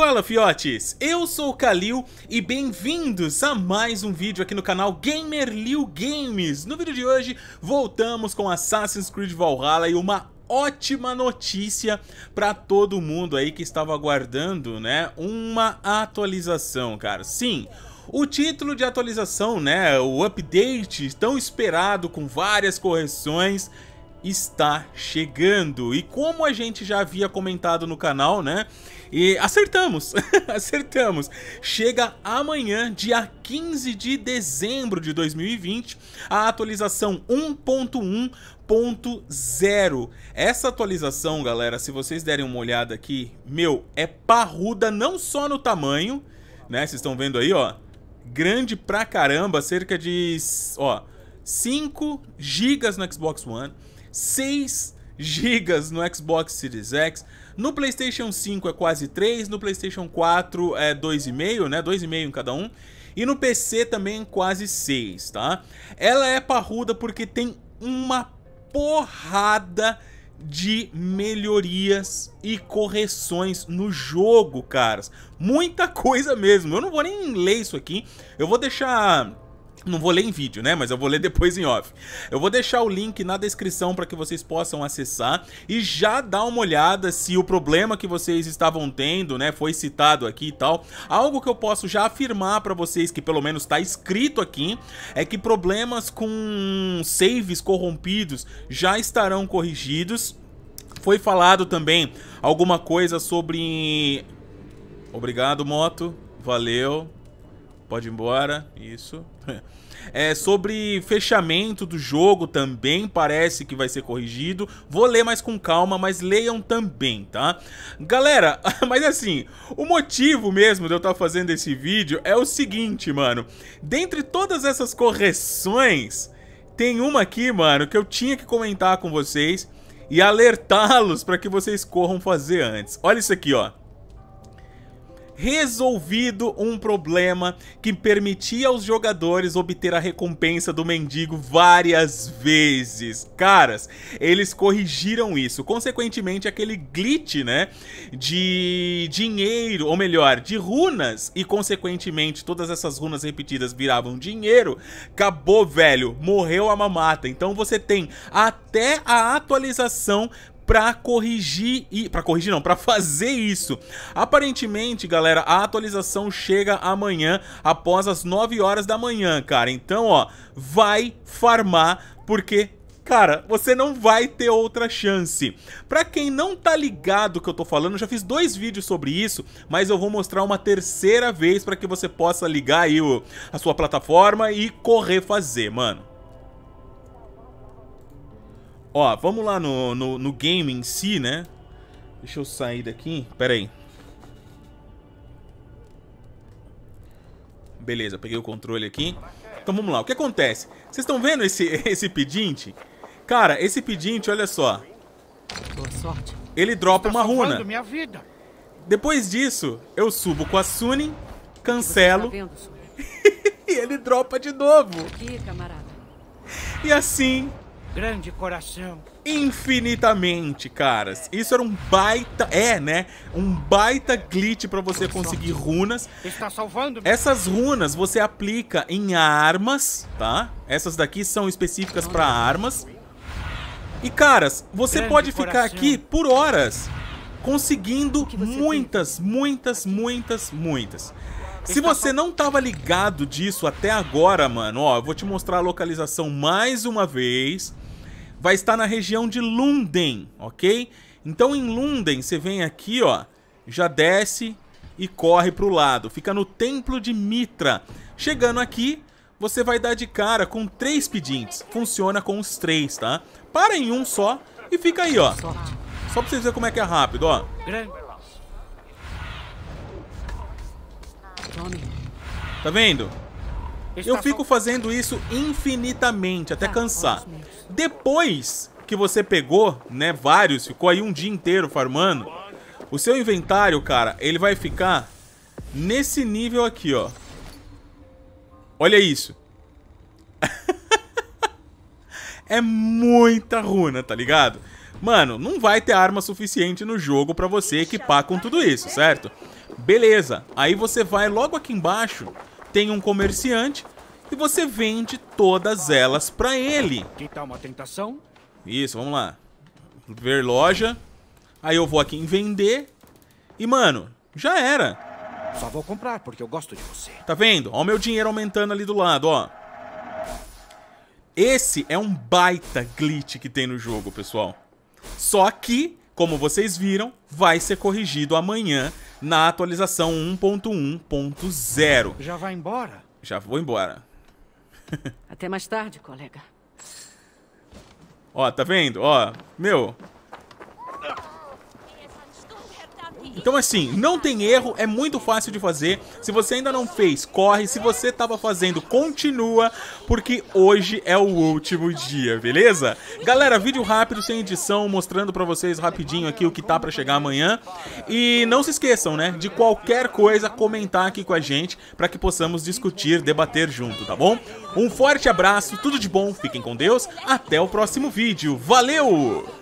Fala fiotes, eu sou o Kalil e bem-vindos a mais um vídeo aqui no canal Gamerlil Games. No vídeo de hoje voltamos com Assassin's Creed Valhalla e uma ótima notícia para todo mundo aí que estava aguardando, né, uma atualização, cara. Sim, o título de atualização, né, o update tão esperado com várias correções está chegando. E como a gente já havia comentado no canal, né? E acertamos, acertamos. Chega amanhã, dia 15 de dezembro de 2020, a atualização 1.1.0. Essa atualização, galera, se vocês derem uma olhada aqui, meu, é parruda não só no tamanho, né? Vocês estão vendo aí, ó. Grande pra caramba, cerca de, ó, 5 gigas no Xbox One 6 gigas no Xbox Series X. No PlayStation 5 é quase 3, no PlayStation 4 é 2,5, né? 2,5 em cada um. E no PC também é quase 6, tá? Ela é parruda porque tem uma porrada de melhorias e correções no jogo, caras. Muita coisa mesmo. Eu não vou nem ler isso aqui. Eu vou deixar não vou ler em vídeo, né? Mas eu vou ler depois em off. Eu vou deixar o link na descrição para que vocês possam acessar e já dar uma olhada se o problema que vocês estavam tendo, né, foi citado aqui e tal. Algo que eu posso já afirmar para vocês que pelo menos está escrito aqui é que problemas com saves corrompidos já estarão corrigidos. Foi falado também alguma coisa sobre Obrigado, moto. Valeu. Pode ir embora, isso. É, sobre fechamento do jogo também parece que vai ser corrigido. Vou ler mais com calma, mas leiam também, tá? Galera, mas assim, o motivo mesmo de eu estar tá fazendo esse vídeo é o seguinte, mano. Dentre todas essas correções, tem uma aqui, mano, que eu tinha que comentar com vocês e alertá-los para que vocês corram fazer antes. Olha isso aqui, ó resolvido um problema que permitia aos jogadores obter a recompensa do mendigo várias vezes. Caras, eles corrigiram isso. Consequentemente, aquele glitch, né, de dinheiro, ou melhor, de runas, e consequentemente todas essas runas repetidas viravam dinheiro, acabou, velho. Morreu a mamata. Então você tem até a atualização para corrigir e para corrigir não, para fazer isso. Aparentemente, galera, a atualização chega amanhã após as 9 horas da manhã, cara. Então, ó, vai farmar porque Cara, você não vai ter outra chance. Pra quem não tá ligado que eu tô falando, eu já fiz dois vídeos sobre isso, mas eu vou mostrar uma terceira vez para que você possa ligar aí o, a sua plataforma e correr fazer, mano. Ó, vamos lá no, no, no game em si, né? Deixa eu sair daqui. Pera aí. Beleza, peguei o controle aqui. Então vamos lá, o que acontece? Vocês estão vendo esse, esse pedinte? Cara, esse pedinte, olha só. Ele dropa tá uma runa. Depois disso, eu subo com a Suni, cancelo. Tá e ele dropa de novo. E assim grande coração. Infinitamente, caras. É. Isso era um baita... É, né? Um baita glitch pra você Por conseguir sorte. runas. Está salvando -me. Essas runas você aplica em armas, tá? Essas daqui são específicas pra armas. E, caras, você grande pode ficar coração. aqui por horas conseguindo muitas, muitas, muitas, muitas, muitas. Se então tá você não tava ligado disso até agora, mano, ó, eu vou te mostrar a localização mais uma vez. Vai estar na região de Lunden, ok? Então em Lunden, você vem aqui, ó, já desce e corre pro lado. Fica no Templo de Mitra. Chegando aqui, você vai dar de cara com três pedintes. Funciona com os três, tá? Para em um só e fica aí, ó. Só pra vocês verem como é que é rápido, ó. Tá vendo? Eu tá fico fazendo isso infinitamente, até tá, cansar. Depois que você pegou, né, vários, ficou aí um dia inteiro farmando, o seu inventário, cara, ele vai ficar nesse nível aqui, ó. Olha isso. é muita runa, tá ligado? Mano, não vai ter arma suficiente no jogo pra você equipar com tudo isso, certo? Certo? Beleza. Aí você vai logo aqui embaixo, tem um comerciante e você vende todas elas pra ele. Que tal tá uma tentação? Isso, vamos lá. Ver loja. Aí eu vou aqui em vender. E, mano, já era. Só vou comprar porque eu gosto de você. Tá vendo? Ó o meu dinheiro aumentando ali do lado, ó. Esse é um baita glitch que tem no jogo, pessoal. Só que, como vocês viram, vai ser corrigido amanhã na atualização 1.1.0. Já vai embora? Já vou embora. Até mais tarde, colega. Ó, tá vendo? Ó, meu, Então assim, não tem erro, é muito fácil de fazer. Se você ainda não fez, corre. Se você estava fazendo, continua, porque hoje é o último dia, beleza? Galera, vídeo rápido sem edição, mostrando para vocês rapidinho aqui o que tá para chegar amanhã. E não se esqueçam, né, de qualquer coisa comentar aqui com a gente para que possamos discutir, debater junto, tá bom? Um forte abraço, tudo de bom, fiquem com Deus. Até o próximo vídeo. Valeu!